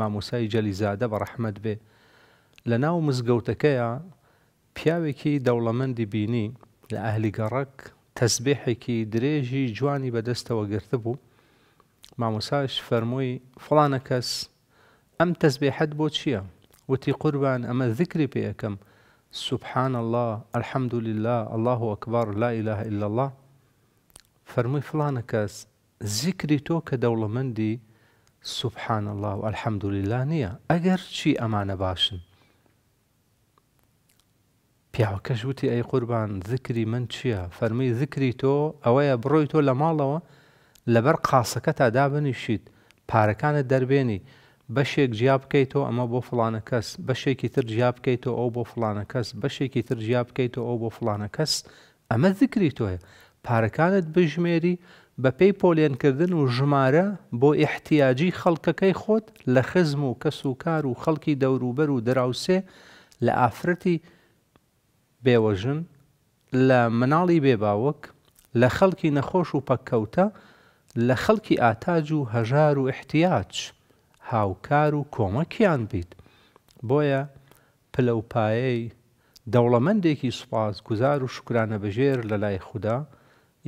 مامۆسای جەلیزادە بە ڕەحمد بێ لە ناو مزگەوتەکەیە پیاوێکی دەوڵەمەندی بینی لە ئەهلی گەڕک تەسبێحێکی درێژی جوانی بەدەستەوە گرتە بوو مامۆساش فەرمووی فڵانە کەس ئەم تەسبێحەت بۆ چییە؟ وتی قربان اما ذکری پێەکەم سبحان الله الحمد لله الله ئەکبار لا إله إلا الله فەرمووی فلانە کەس ذیکری تۆ کە دەوڵەمەندی سوبحان الله و ئەلحەمدولیلا نییە ئەگەر چی ئەمانە باشن پیاوەکەش وتی ئەی قوربان زکری من چییە فەرمی زکری تۆ ئەوەیە بڕۆی تۆ لە ماڵەوە لەبەر قاسەکە تا دابنیشیت پارەکانت دەربێنی بەشێک جیاب بکەیتەوە ئەمە بۆ فلانە کەس بەشێکی تر جیاب بکەیتەوە ئەو بۆ فلانە کەس بەشێکی تر جیاب بکەیتەوە ئەو بۆ فلانە کەس ئەمە زکری تۆیە پارەکانت بژمێری بە پێی پۆلێنکردن و ژمارە بۆ ئیحتیاجی خەڵکەکەی خۆت لە خزم و کەس و کار و خەڵکی دەوروبەر و دراوسێ لە ئافرەتی بێوەژن لە مناڵی بێباوەک لە خەڵکی نەخۆش و پەککەوتە لە خەڵکی ئاتاج و هەژار و احتیاج هاوکار و کۆمەکیان بیت بۆیە پلەپایەی دەوڵەمەندێکی سوپاز گوزار و شکرانە بەژێر لە لای خوددا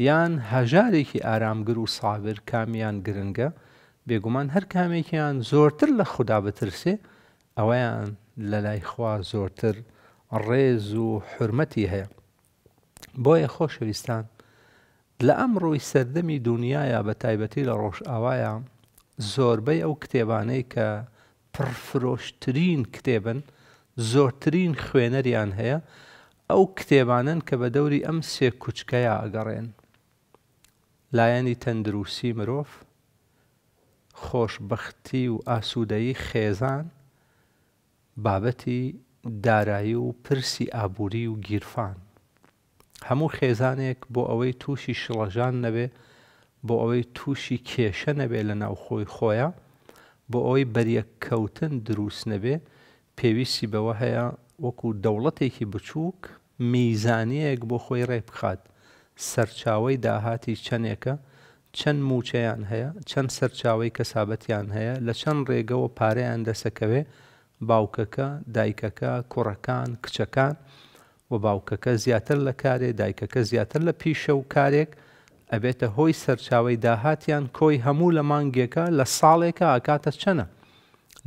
یان هەژارێکی ئارامگر و ساابر کامیان گرنگە بێگومان هەر کامێکیان زۆرتر لە خوددا بترسێ ئەوەیان لە لای خوا زۆرتر ڕێز و حرمەتی هەیە بۆیە خۆشەویستان لە ئەمڕۆی سەردەمی دنیاە بە تایبەتی لە ڕۆژئاوایە زۆربەی ئەو کتێبانەی کە پرفرۆشترین کتێبن زۆرترین خوێنەریان هەیە ئەو کتێبانن کە بە دەوری ئەم سێ کوچکەیە ئەگەڕێن لایەنی تەندروستی مرۆڤ خۆشببختی و ئاسوودەیی خێزان بابەتی دارایی و پرسی ئابووری و گیرفان هەموو خێزانێک بۆ ئەوەی تووشی شڵەژان نەبێ بۆ ئەوەی تووشی کێشە نەبێ لە ناوخۆی خۆیان بۆ ئەوەی بەریەککەوتن دروست نەبێ پێویستی بەوە هەیە وەکو دەوڵەتێکی بچووک میزانەیەک بۆ خۆی ڕێبخات سەرچاوی داهاتی چەندێکە چەند موچەیان هەیە چەند سەرچاوی کەسابەتیان هەیە لە چەند ڕێگەەوە پارەیان دەسەکەوێ باوکەکە دایکەکە کوڕەکان کچەکان و باوکەکە زیاتر لە کارێ دایکەکە زیاتر لە پیشە و کارێک ئەبێتە هۆی سەرچاوی داهاتیان کۆی هەموو لە مانگێکە لە ساڵێکە ئاکاتە چەنە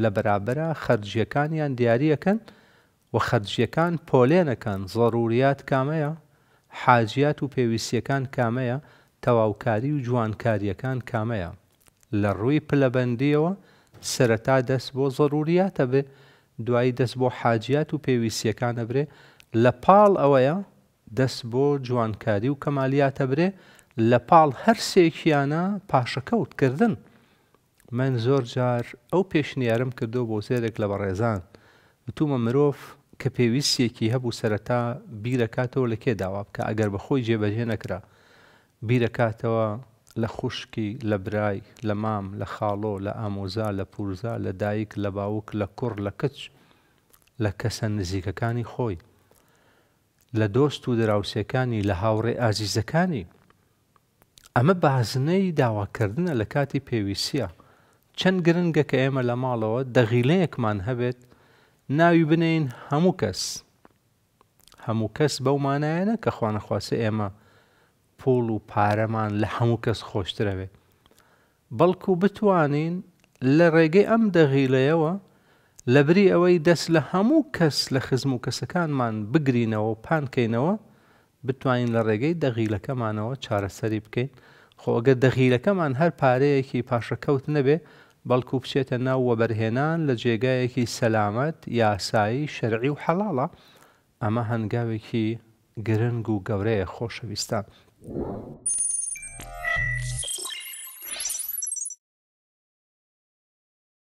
لە بەرابرە خەرجیەکانیان دیاریەکەن و خەرجیەکان پۆلێنەکان زۆروریات کامەیە حاجات و پێویستیەکان کامەیە تەواوکاری و جوانکاریەکان کامەیە لە ڕووی پلەبندیەوە سەرەتا دەست بۆ زەروریاتە بێ دوایی دەست بۆ حاجات و پێویستیەکانە برێ لە پاڵ ئەوەیە دەست بۆ جوانکاری و کەمالیاتە برێ لە پاڵ هەرسێکیانە پاشەکەوتکردن من زۆر جار ئەو پێشنیارم کردو بۆ سێرێک لە بەڕێزان وتومە مرۆڤ کە پێویستێکی هەبوو سەرەتا بیرەکاتەوە لە کێ داوا بکە ئەگەر بەخۆی جێبەجێ نەکرا بیرەکاتەوە لە خوشکی لە برای لە مام لە خاڵۆ لە ئامۆزا لە پورزا لە دایک لە باوک لە کوڕ لە کچ لە کەسە نزیکەکانی خۆی لە دۆست و دراوسەکانی لە هاوڕێ ئازیزەکانی ئەمە بازنەی داواکردنە لە کاتی پێویستە چەند گرنگە کە ئێمە لە ماڵەوە دەغیلەیەکمان هەبێت ناوی بنین هەموو کەس هەموو کەس بەومانایەنە کە خوانەخواسە ئێمە پۆڵ و پارەمان لە هەموو کەس خۆشترەوێ بەڵکو بتوانین لە ڕێگەی ئەم دەغیلەیەوە لەبری ئەوەی دەست لە هەموو کەس لە خزم و کەسەکانمان بگرینەوە و پانکەینەوە بتوانین لە ڕێگەی دەغیلەکەمانەوە چارەسەری بکەین خۆ ئەگە دەغیلەکەمان هەر پارەیەکی پاشەکەوت نەبێ بەڵکو بچێتە ناو وەبەرهێنان لە جێگایەکی سەلامەت یاسایی شەرعی و حەڵاڵە ئەمە هەنگاوێکی گرنگ و گەورەیە خۆشەویستان.